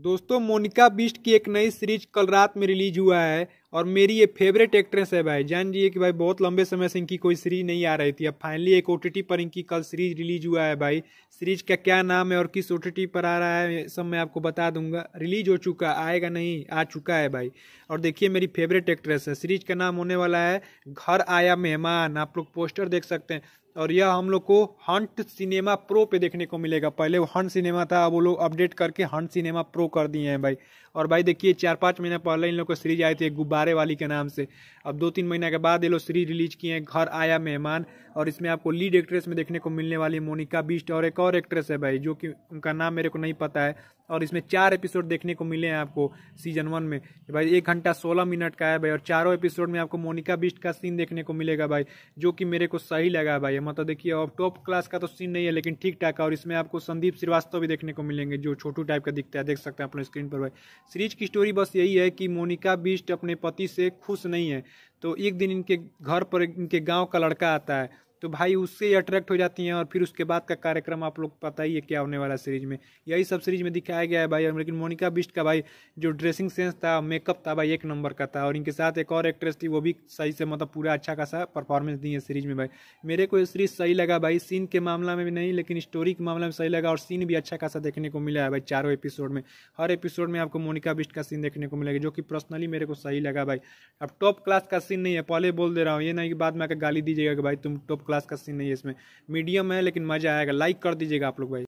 दोस्तों मोनिका बिस्ट की एक नई सीरीज कल रात में रिलीज हुआ है और मेरी ये फेवरेट एक्ट्रेस है भाई जान जी कि भाई बहुत लंबे समय से इनकी कोई सीरीज नहीं आ रही थी अब फाइनली एक ओ पर इनकी कल सीरीज रिलीज हुआ है भाई सीरीज का क्या नाम है और किस ओ पर आ रहा है सब मैं आपको बता दूंगा रिलीज हो चुका आएगा नहीं आ चुका है भाई और देखिए मेरी फेवरेट एक्ट्रेस है सीरीज का नाम होने वाला है घर आया मेहमान आप लोग पोस्टर देख सकते हैं और यह हम लोग को हंट सिनेमा प्रो पे देखने को मिलेगा पहले वो हंट सिनेमा था अब वो लोग अपडेट करके हंट सिनेमा प्रो कर दिए हैं भाई और भाई देखिए चार पाँच महीने पहले इन लोग को सीरीज आई थी गुब्बारे वाली के नाम से अब दो तीन महीने के बाद ये लोग सीरीज रिलीज किए हैं घर आया मेहमान और इसमें आपको लीड एक्ट्रेस में देखने को मिलने वाली मोनिका बिस्ट और एक और एक्ट्रेस है भाई जो कि उनका नाम मेरे को नहीं पता है और इसमें चार एपिसोड देखने को मिले हैं आपको सीजन वन में भाई एक घंटा सोलह मिनट का है भाई और चारों एपिसोड में आपको मोनिका बिस्ट का सीन देखने को मिलेगा भाई जो कि मेरे को सही लगा भाई मतलब देखिए अब टॉप क्लास का तो सीन नहीं है लेकिन ठीक ठाक है और इसमें आपको संदीप श्रीवास्तव भी देखने को मिलेंगे जो छोटू टाइप का दिखता है देख सकते हैं अपने स्क्रीन पर भाई सीरीज की स्टोरी बस यही है कि मोनिका बिस्ट अपने पति से खुश नहीं है तो एक दिन इनके घर पर इनके गाँव का लड़का आता है तो भाई उससे ही अट्रैक्ट हो जाती हैं और फिर उसके बाद का कार्यक्रम आप लोग पता ही है क्या होने वाला सीरीज में यही सब सीरीज में दिखाया गया है भाई और लेकिन मोनिका बिस्ट का भाई जो ड्रेसिंग सेंस था मेकअप था भाई एक नंबर का था और इनके साथ एक और एक्ट्रेस थी वो भी सही से मतलब पूरा अच्छा खासा परफॉर्मेंस दी है सीरीज में भाई मेरे को ये सीरीज सही लगा भाई सीन के मामला में भी नहीं लेकिन स्टोरी के मामला में सही लगा और सीन भी अच्छा खासा देखने को मिला है भाई चारों एपिसोड में हर एपिसोड में आपको मोनिका बिस्ट का सीन देखने को मिलेगा जो कि पर्सनली मेरे को सही लगा भाई अब टॉप क्लास का सीन नहीं है पहले बोल दे रहा हूँ ये नहीं कि बाद में आकर गाली दीजिएगा कि भाई तुम टॉप क्लास का सीन नहीं है इसमें मीडियम है लेकिन मज़ा आएगा लाइक कर दीजिएगा आप लोग भाई